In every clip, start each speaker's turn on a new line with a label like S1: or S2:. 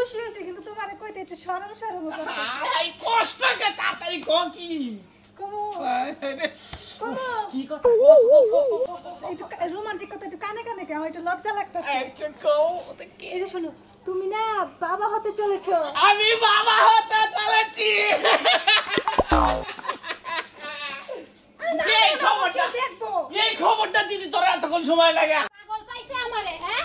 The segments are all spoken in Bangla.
S1: খুশি হয়েছে কিন্তু তোমারে কইতে একটু শরম শরম আই কষ্ট কে তাড়াতাড়ি কো কি কমো কমো কি কথা একটু রোমান্টিক কথা একটু কানে কানে কে আমার একটু লজ্জা লাগতেছে একটু কো এই যে শোনো তুমি না বাবা হতে চলেছো আমি বাবা হতে চলেছি এই খবরটা এই খবরটা
S2: দিদি তোর এতক্ষণ সময় লাগে
S1: পাগল পাইছে আমারে হ্যাঁ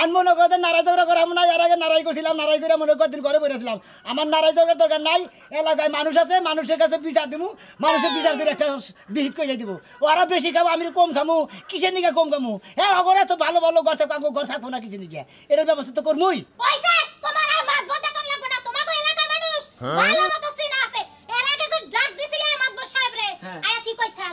S2: আর মনে করতে নারাজ ঝগড়া করাম না এর আগে নারাই করছিলাম নারাই করে মনে করি ঘরে বেরোছিলাম আমার নারাই ঝগড়ার দরকার নাই এলাকায় মানুষ আছে মানুষের কাছে বিচার দিব মানুষের বিচার করে একটা বিহিত করে দিব ওরা বেশি খাবো আমি কম খামু কিসের নিকা কম খামু হ্যাঁ অগরে তো ভালো ভালো ঘর থাকবো ঘর থাকবো না কিসের নিকা এটার ব্যবস্থা তো করবই
S1: হ্যাঁ। ভালো হ্যাঁ। আয়া কি কইছাল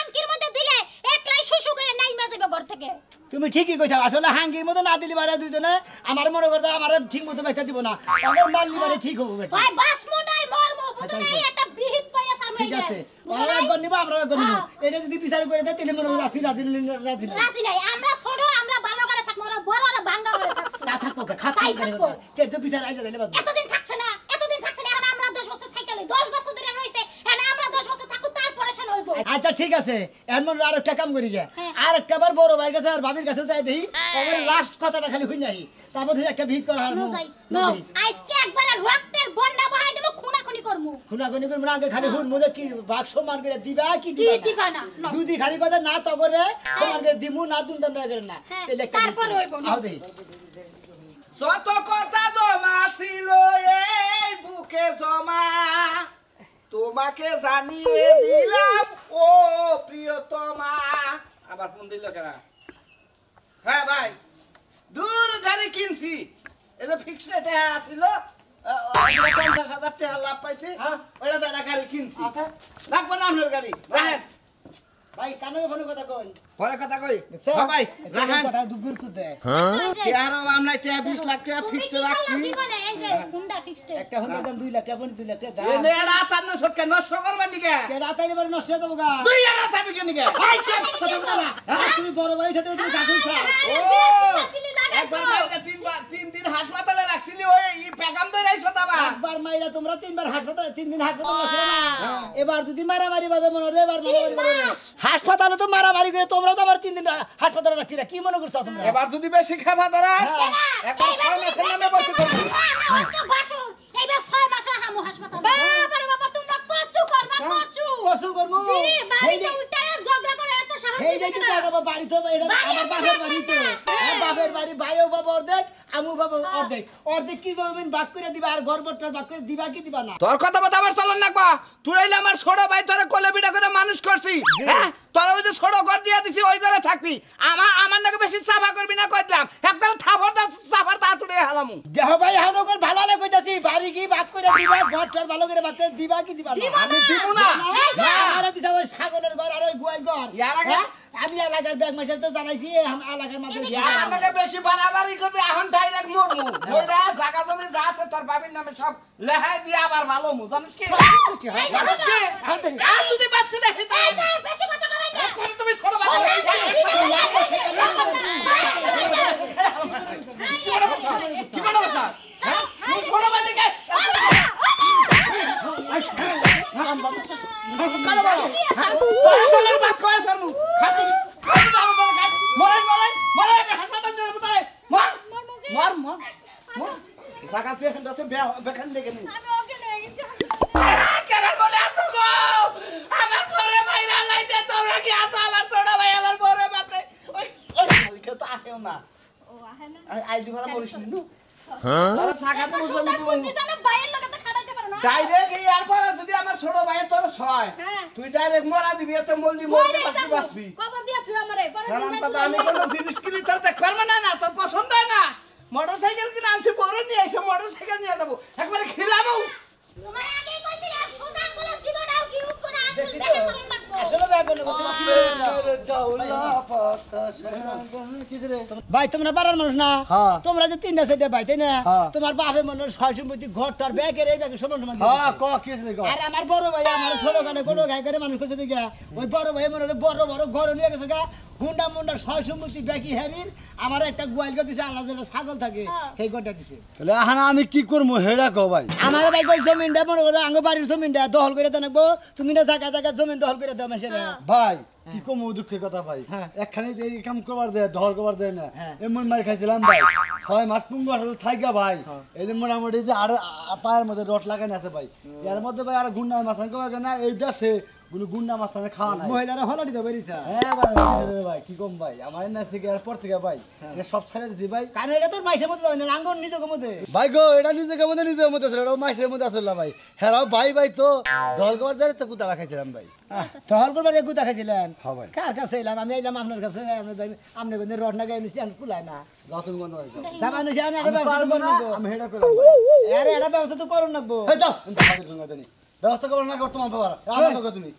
S2: তুমি ঠিকই কইছো আসলে হাঙ্গির মতো না দিলি বারে দুইতে আমার মনে করতে আমার ঠিক মতো বাইতে দিব না আমার মারলি বারে ঠিক হবে আচ্ছা, আচ্ছা। হ্যাঁ। যদি বিচার করে দেয়
S1: এতদিন থাকছে না আচ্ছা ঠিক আছে
S2: এমন আর একটা কাম করি গিয়া হ্যাঁ। আর একটা বার বড় ভাইয়ের কাছে আর ভাবির কাছে যাই দেই এবার লাস্ট কথাটা খালি হই নাই তারপর থেকে একটা ভিড় করা হারমু আজকে একবার রক্তের বন্যা বহাই দেব আগে খালি হ্যাঁ। হুন মুজে কি ভাগ সমান দিবা কি দিবা দিবা না যদি খালি কথা না তো হ্যাঁ। করে দিমু না দুন দন্ড করে না তাহলে তারপর হইব না দেই যত কথা জমা ছিল এই বুকে জমা তোমাকে জানিয়ে দিলাম ও প্রিয়তমা আবার ফোন দিল কেনা হ্যাঁ ভাই দূর গাড়ি কিনছি এটা ফিক্স রেটে আসিল পঞ্চাশ হাজার টাকা লাভ পাইছি হ্যাঁ। ওটা একটা গাড়ি কিনছি আচ্ছা। রাখবো না আপনার গাড়ি হ্যাঁ। রাখেন ভাই কানের ফোনে কথা কই পরে কথা কই হ্যাঁ ভাই রাহান কথা দুগুর তো দে হ্যাঁ কে আর আমলাই টিয়া 20 লাখ টাকা ফিক্স রাখছি হুন্ডা হ্যাঁ। ফিক্স একটা হুন্ডা দাম 2 লাখ হ্যাঁ। তুমি বড় ভাই সাথে একবার তিন দিন হাসপাতালে তিনবার হ্যাঁ। এবার এবার তো মারামারি করে তোমরা তো আবার তিন দিন হাসপাতালে কি মনে করছো তোমরা এবার যদি বেশি খাবা ধরাস হ্যাঁ। হ্যাঁ,
S1: বাড়িতে বাপের
S2: বাড়ি ভাইও বাবা অর্ধেক আমু বাবা অর্ধেক অর্ধেক কি বলবেন বাক করে দিবা আর গর্বটার বাক করে দিবা কি দিবা না তোর কথা বাদ আবার চলন না নাকবা তুই হইলে আমার ছোট ভাই তোরা কোলে বিটা করে মানুষ করছি হ্যাঁ তোর ওই যে ছোট ঘর দিয়া দিছি ওই ঘরে থাকবি আমার আমার নাকি বেশি সাফা করবি না কই কইলাম একবারে থাপড় দা চাপার তা তুলে হালামু দেহ ভাই কর ভালো লাগে কইতাছি বাড়ি কি বাক করে দিবা ঘরটার ভালো করে বাক করে দিবা কি দিবা না আমি দিব না আরে দিছ ওই ছাগলের ঘর আর ওই গুয়াই ঘর ইয়ারা আমি এলাকার ব্যাংক মাসে তো জানাইছি আমি এলাকার
S1: মাধ্যমে আমাকে
S2: বেশি বাড়াবাড়ি করবে এখন ডাইরেক্ট মরমু মইরা জায়গা জমি যা আছে তোর বাবির নামে সব লেহাই দিয়ে আবার ভালো মু জানিস কি জানিস কি আর যদি বাচ্চা দেখি তাই
S1: বেশি কথা কই না তুমি ছোট বাচ্চা কি বড় কথা হ্যাঁ ছোট বাচ্চা কালো বলো হ্যাঁ
S2: কাছে হেন বেখান লেগে নি হ্যাঁ? যদি আমার ছোট ভাই তোর ছয় হ্যাঁ। তুই ডাইরেক্ট মরা দিবি এত মলদি মলদি বাসবি বাসবি
S1: কবর দিয়া তুই আমারে পরে আমি
S2: জিনিস কিনি তোর দেখ না না তোর মোটর সাইকেল কিনে আনছি পরে নিয়ে এসে মোটর সাইকেল নিয়ে যাবো একবারে খিলামও ভাই তোমরা পারার মানুষ না হ্যাঁ। তোমরা যে তিনটা ভাই তাই না হ্যাঁ। তোমার ঘর ব্যাগের এই সমান সমান হ্যাঁ, আমার বড় ভাই আমার ষোলো গানে কোনো গায়ে করে মানুষ করছে ওই বড় ভাই মনে বড় বড় ঘর নিয়ে গেছে গা মুন্ডা ছয় আমার একটা গোয়াল দিছে আল্লাহ যেটা ছাগল থাকে সেই গোটা দিছে তাহলে আমি কি করবো হেডা কো ভাই আমার ভাই কই জমিনটা মনে করো আঙ্গ বাড়ির জমিনটা দহল করে দেখবো তুমি না জায়গা জায়গা জমিন দহল করে দেওয়া মানুষেরা ভাই কি হ্যাঁ। কম দুঃখের কথা ভাই হ্যাঁ। একখানে এই কাম করবার দেয় ধর করবার দেয় না হ্যাঁ। এমন মার খাইছিলাম ভাই ছয় মাস পুঙ্গ আসলে থাইকা ভাই এই যে মোটামুটি যে আর পায়ের মধ্যে রট লাগাই না ভাই এর মধ্যে ভাই আর গুন্ডায় মাছ না এই দেশে গুলো গুন্ডা মাছ তাদের খাওয়া নাই মহিলারা হলাটি তো বেরিয়েছে হ্যাঁ ভাই ভাই কি কম ভাই আমার না থেকে আর পর থেকে ভাই হ্যাঁ। এটা সব ছাড়ে দিছি ভাই কারণ এটা তোর মাইসের মধ্যে না লাঙ্গন নিজের মধ্যে ভাই গো এটা নিজের মধ্যে নিজের মধ্যে ছিল এটা মাইসের মধ্যে আসল না ভাই হ্যাঁ ভাই ভাই তো দল করবার যারে তো কুতা রাখাইছিলাম ভাই দল করবার যে কুতা খাইছিলেন হ্যাঁ ভাই কার কাছে এলাম আমি এলাম আপনার কাছে আপনি কোনো রড না গাই নিছি আমি কুলাই না নতুন বন্ধ হয়েছে জামানো জানি আমি হেডা করলাম আরে এটা ব্যবস্থা তো করুন লাগবো যাও ব্যবস্থা করবো না করতো তুমি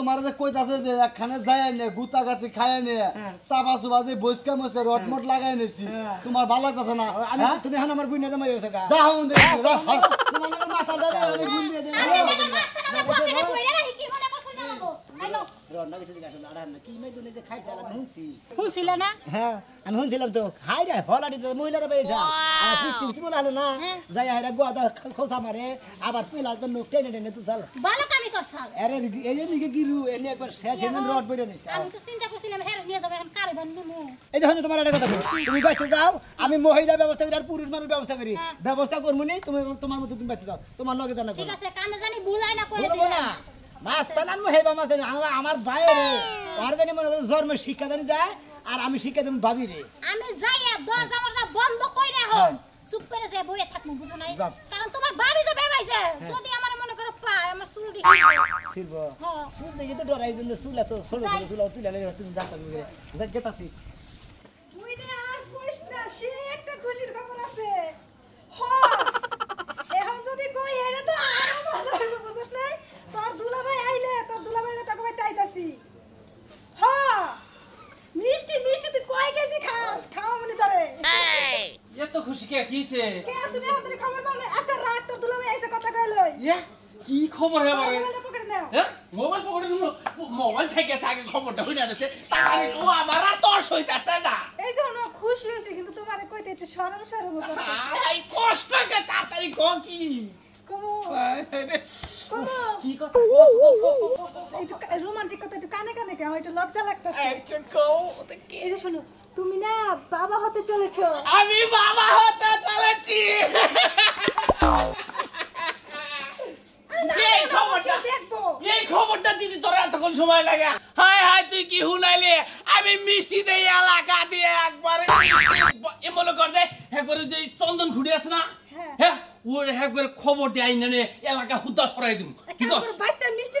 S2: তোমার যে যায় নে গুতা খায় হ্যাঁ। মট হ্যাঁ। ভালো লাগতেছে না হ্যাঁ? তুমি এখন আমার জমা মাথা
S1: আমি তুমি
S2: যাও আমি মহিলা ব্যবস্থা করি আর পুরুষ মানুষ ব্যবস্থা করি হ্যাঁ। ব্যবস্থা করবো নি তুমি তোমার মতো তুমি বাইতে যাও তোমার লগে জানা ঠিক আছে
S1: ভুল না
S2: মাছ তালান হেবা মাছ আমার আমার বাইরে ওর জানি মনে করো জন্মের শিক্ষা জানি দেয় আর আমি শিক্ষা দেব ভাবি রে
S1: আমি যাই দরজা মরজা বন্ধ কইরা হন হ্যাঁ। চুপ করে যে বইয়ে থাকমু বুঝো নাই কারণ তোমার ভাবি যে বেবাইছে হ্যাঁ। যদি আমার মনে করো পা আমার চুল দিকে
S2: হ্যাঁ। চুল দিকে তো ডরাই দিন চুল এত ছোট ছোট চুল তুই লাগে তুমি জানতা তুমি যা গেতাছি
S1: মুই না কইছ না সে একটা খুশির খবর আছে হ এখন যদি কই হেরে তো আরো মজা হইব বুঝো কিছে তুমি খবর পাও আচ্ছা, রাত তো দুলাবে এসে কথা কইলো কি খবর হে হ্যাঁ?
S2: মোবাইল মোবাইল থেকে থাকে খবরটা হই মানে না
S1: এই জন্য খুশি হইছে কিন্তু তোমারে কইতে একটু শরম শরম করছে আই কষ্ট কে কি কমো কি কথা কথা একটু কানে কানে কে আমার একটু লজ্জা লাগতেছে আচ্ছা কও কে এই শোনো তুমি না বাবা হতে চলেছো আমি বাবা হতে
S2: চলেছি এই
S1: মিষ্টি দিয়ে যে চন্দন ঘুরে আছে না হ্যাঁ। হ্যাঁ, খবর দেয় এলাকা হুদাস সরাই দিব মিষ্টি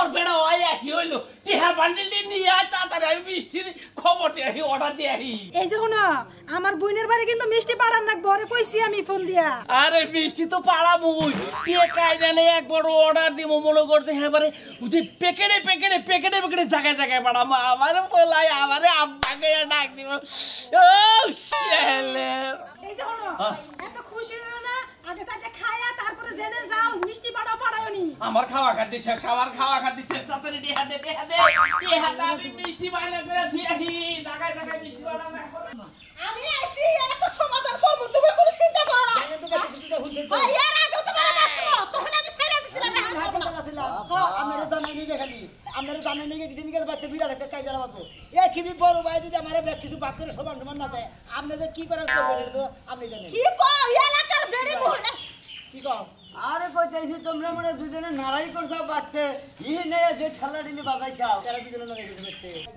S1: তোর
S2: বেড়া ওই একই হইলো টিহার হ্যাঁ বান্ডিল নিয়ে আয় তাড়াতাড়ি আমি মিষ্টির খবর দিয়ে অর্ডার দিয়ে
S1: আহি এই যে না আমার বোনের বাড়ি কিন্তু মিষ্টি পাড়ার না বরে কইছি আমি ফোন দিয়া আরে
S2: মিষ্টি তো পাড়া বুই
S1: টিয়ে কাইনা এক বড় অর্ডার দিব মনে করতে হ্যাঁ
S2: ওই প্যাকেটে প্যাকেটে প্যাকেটে প্যাকেটে জায়গায় জায়গায় পাড়া মা আমার বলাই আমারে আব্বাকে ডাক দিব ও শালা
S1: এই যে না এত খুশি হইও না আগে চাইতে খায়া তারপরে জেনে যাও মিষ্টি বড় পড়ায়নি আমার
S2: খাওয়া খাদ্য শেষ আমার খাওয়া খাদ্য শেষ
S1: তাড়াতাড়ি দেহা দে দেহা দে দেহা দে আমি মিষ্টি বানা করে ধুই রাখি দাগায় দাগায় মিষ্টি বানা না আমি আসি একটা সমাধান করব তুমি কোনো চিন্তা করো না হ্যাঁ, এর আগে তোমার আসলো তখন আমি আমি হাতে চালাছিলাম হ্যাঁ,
S2: খালি আপনারা জানেন নিগে কিছু নিগে বাড়িতে বিরাট একটা এ খিবি বড় ভাই যদি আমার কিছু বাদ করে সমান সমান না কি করার তো আপনি জানেন কি কও আরে কইতেছি তোমরা মনে দুজনে নারাই করছো বাচ্চে ই নেই যে ঠালা ডিলি বাজাইছাও তারা দুজনে নারাই করছে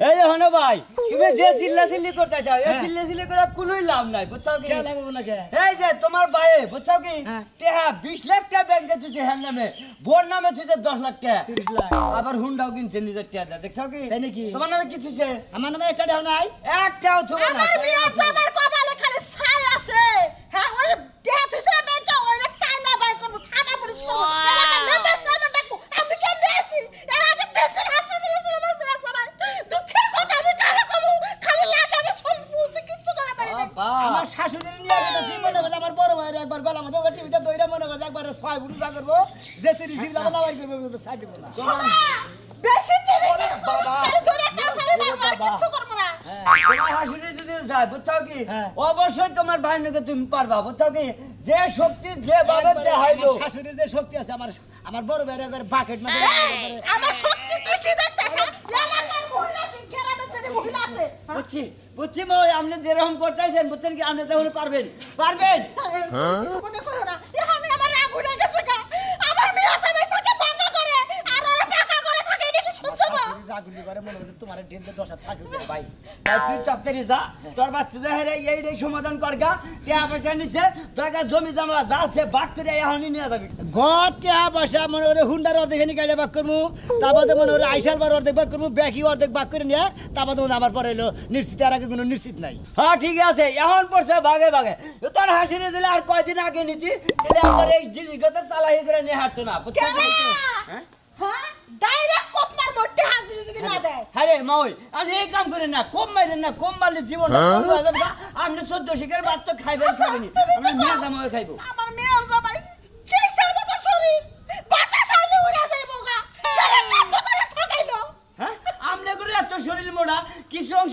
S2: এই যে ভাই তুমি যে চিল্লা চিল্লি করতেছাও এই হ্যাঁ। চিল্লা চিল্লি করে কোনোই লাভ নাই বুঝছো কি লাভ হবে না কে এই যে তোমার ভাইয়ে বুঝছো কি তেহা হ্যাঁ। 20 লাখ টাকা ব্যাংকে তুই হ্যাঁ নামে বোর নামে 10 লাখ টাকা 30 লাখ আবার হুন্ডাও কিনছে নিজের টাকা দেখছো কি তাই নাকি তোমার নামে কিছু আছে আমার নামে নাই একটাও থেকে তুমি পারবা বুঝতে যে শক্তি যে ভাবে শাশুড়ির যে শক্তি আছে আমার আমার বড় বেড়ে করে বাকেট আমার শক্তি তুই কি দেখছিস হ্যাঁ? আমার মহিলা মহিলা আছে হ্যাঁ? বুঝছি বুঝছি আপনি যেরকম করতেছেন বুঝছেন কি আপনি তাহলে পারবেন পারবেন
S1: হ্যাঁ, মনে করো না আমি আমার গেছে
S2: আগুলি করে মনে হচ্ছে তোমার ঢেলতে দশ হাত ভাই তুই চত্বরে যা তোর বাচ্চাদের হেরে এইটাই সমাধান কর গা টেয়া পয়সা নিচ্ছে তোর জমি জমা যা সে বাক করে এখনই নিয়ে যাবি ঘর টেয়া পয়সা মনে করে হুন্ডার অর্ধেক এনে গাড়ি বাক করবো তারপরে মনে করে আইসাল বার অর্ধেক বাক করবো ব্যাকি অর্ধেক বাক করে নিয়ে তারপরে মনে আবার পরে এলো নিশ্চিত আর আগে কোনো নিশ্চিত নাই হ্যাঁ ঠিক আছে এখন পড়ছে ভাগে ভাগে তোর হাসিরে দিলে আর কয়দিন আগে নিতি তাহলে আমার এই জিনিসগুলো চালাই করে নিয়ে হাঁটতো না
S1: হ্যাঁ ডাইরেক্ট কোপ মার আমি হ্যাঁ,
S2: হ্যাঁ এই কাম না কোপ মারেন না কোপ মারলে জীবন হ্যাঁ? আমি চোদ্দ শিকার ভাত তো খাইবে খাবেনি আমার খাইবো আমার মেয়ের জামাই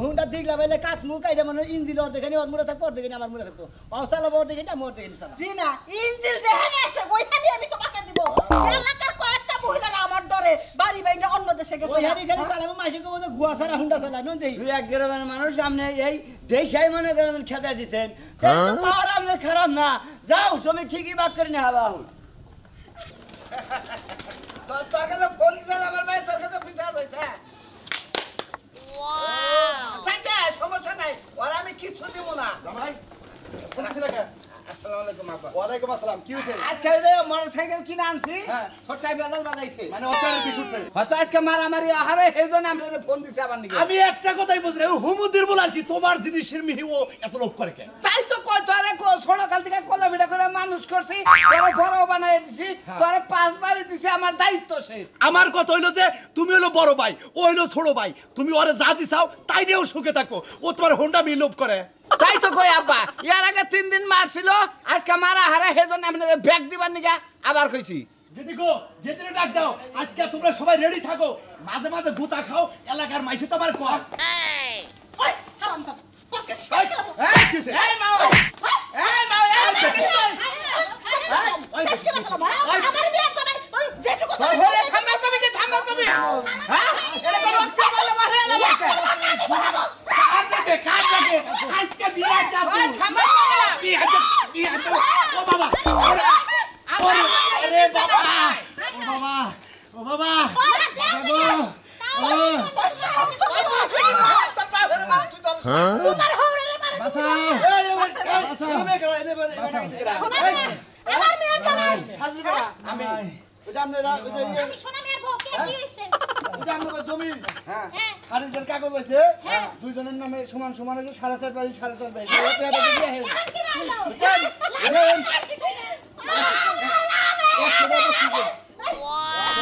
S2: হুন্ডা দিগলা বেলে কাঠ মুখ কাইটা মানে ইঞ্জিল ওর দেখেনি ওর মুড়ে থাকবো দেখেনি আমার মুড়ে থাকবো অসালা ওর দেখেনি আমি দেখেনি সালা জি না
S1: ইঞ্জিল আছে ওইখানে আমি তোমাকে দিব এলাকার কয়েকটা মহিলারা আমার ডরে বাড়ি অন্য দেশে গেছে সালা
S2: আমি মাসিকে গুয়া সারা হুন্ডা সালা দেই দুই এক মানুষ সামনে এই দেশাই মনে করেন খেতে দিছেন হ্যাঁ? পাওয়ার আপনার খারাপ না যাও তুমি ঠিকই বাক করে নে বাহু তোর কাছে ফোন আমার ভাই কাছে থাকে সমস্যা আমি কিছু দিব না জামাই শুনছিস না ওয়ালাইকুম আসসালাম কি আজকে মোটরসাইকেল কিনে আনছি ছোট্টাই হ্যাঁ। বেদাল মানে অকারে কি শুনছে হয়তো আজকে মারামারি আহারে ফোন দিছে আবার আমি একটা কথাই বুঝলাম হুমুদির বল আর কি তোমার জিনিসের মিহি ও এত লোভ করে কেন মানুষ করছি তোর বড় বানাই দিছি হ্যাঁ। তোর পাঁচ পাঁচবার দিছি আমার দায়িত্ব সে আমার কথা হইলো যে তুমি হলো বড় ভাই ও হইলো ছোট ভাই তুমি ওরে যা দিছাও তাই নিয়েও সুখে থাকো ও তোমার হোন্ডা মিলোপ করে তাই তো কই আব্বা ইয়ার আগে তিন দিন মারছিল আজকে মারা হারা হেজন্য আপনাদের ব্যাগ দিবার নিগা আবার কইছি গেদিকো গেদিরে ডাক দাও আজকে তোমরা সবাই রেডি থাকো মাঝে মাঝে গুতা খাও এলাকার মাইসে তোমার কর এই হারামজাদা fucking
S1: shit. Hey, Kissy. Hey, Maui. Hey, Maui. Hey, Kissy. শেষ করে ফেলাম আমার বিয়ে আছে ভাই যেটুকু তাহলে ঠান্ডা কমে যে ঠান্ডা কমে হ্যাঁ এটা তো রক্ত বলে বলে রক্ত বলে আমি বলাবো কাট দে কাট দে
S2: আজকে বিয়ে যাব ঠান্ডা বিয়ে যাব বিয়ে যাব ও বাবা আরে আরে বাবা
S1: তোমার হৌরারে মারে বাঁচাও বাঁচাও এনে গেল এনে বনে শোনা আমার মেয়ের জামাই সাজলি ইয়ে। হ্যাঁ? হ্যাঁ।
S2: হ্যাঁ। বেটা নামে সমান সমান হয়েছে সাড়ে চার বাড়ি সাড়ে চার বাড়ি বুঝছেন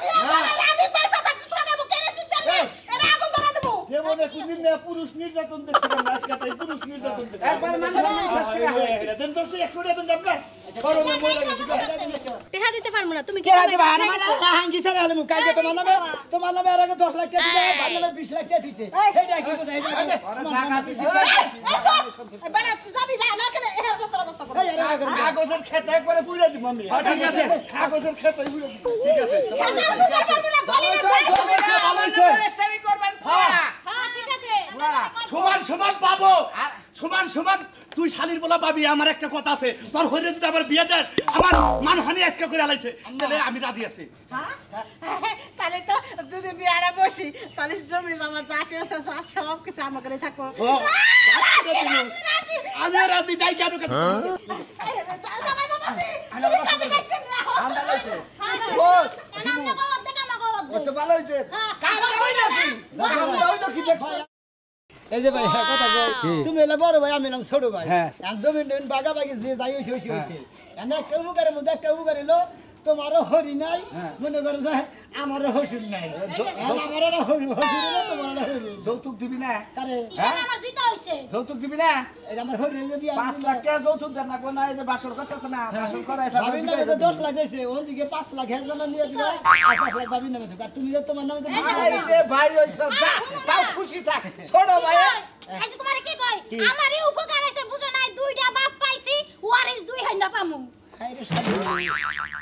S2: জীবনে কোনদিন না পুরুষ নির্যাতন দেখতে পারেন আজকে তাই পুরুষ নির্যাতন দেখতে একবার মানুষ বিশ্বাস করে হয় এটা দেন দোস্ত 100 টাকা দেন আপনারা বড় বড় লাগে ঠিক আছে
S1: টেহা দিতে পারমু না তুমি কি টেহা দিবা আর আমার হাঙ্গি স্যার আলে মু কালকে তোমার নামে
S2: তোমার নামে আর আগে
S1: 10 লাখ টাকা দিছে আমার
S2: নামে 20 লাখ টাকা দিছে এইটা কি কথা এইটা আরে টাকা দিছে
S1: বেটা তুই যাবি না কাগজের
S2: খেতে একবারে পুড়ে দিব আমি আচ্ছা, কাগজের খেতে পুড়ে হ্যাঁ। হ্যাঁ, সমান সমান পাবো সুমান সুমান তুই শালির বলা পাবি আমার একটা কথা আছে তোর হইলে যদি আবার বিয়ে দেস আমার মানহানি আজকে করে আলাইছে তাহলে আমি রাজি আছি
S1: হ্যাঁ? তাহলে তো যদি বিয়ারা বসি তাহলে জমি আমার জাতি আছে সব কিছু আমার করে থাকো আমি রাজি তাই কেন কথা
S2: হ্যাঁ? এই যে ভাই হ্যাঁ, কথা কই তুমি এলা বড় ভাই আমি নাম ছোট ভাই আর হ্যাঁ। জমিন ডমিন বাগা বাগি যে যাই হইছে হইছে হ্যাঁ। হইছে একটা উপকারের মধ্যে একটা উপকার এলো তোমারও হরি নাই মনে করো যায় আমার হসুর নাই আমার এটা না তোমার এটা যৌতুক দিবি না আরে আমার হ্যাঁ? জিতা হইছে যৌতুক দিবি না এই আমার হরির যে বিয়া 5 লাখ কে যৌতুক দেন না কোন এই যে বাসর করতেছ না হ্যাঁ। বাসর করা এটা আমি না 10 লাখ হইছে ওন দিকে 5 লাখ এর হ্যাঁ জন্য নিয়ে দিবা আর 5 লাখ ভাবি নামে আর তুমি যে তোমার নামে ভাই যে ভাই হইছ যা তাও খুশি থাক ছোট ভাই
S1: আজ তোমার কি কই আমারই উপকার হইছে বুঝো নাই দুইটা বাপ পাইছি ওয়ারিস দুই হাইন্দা পামু
S2: খাইরে সাধু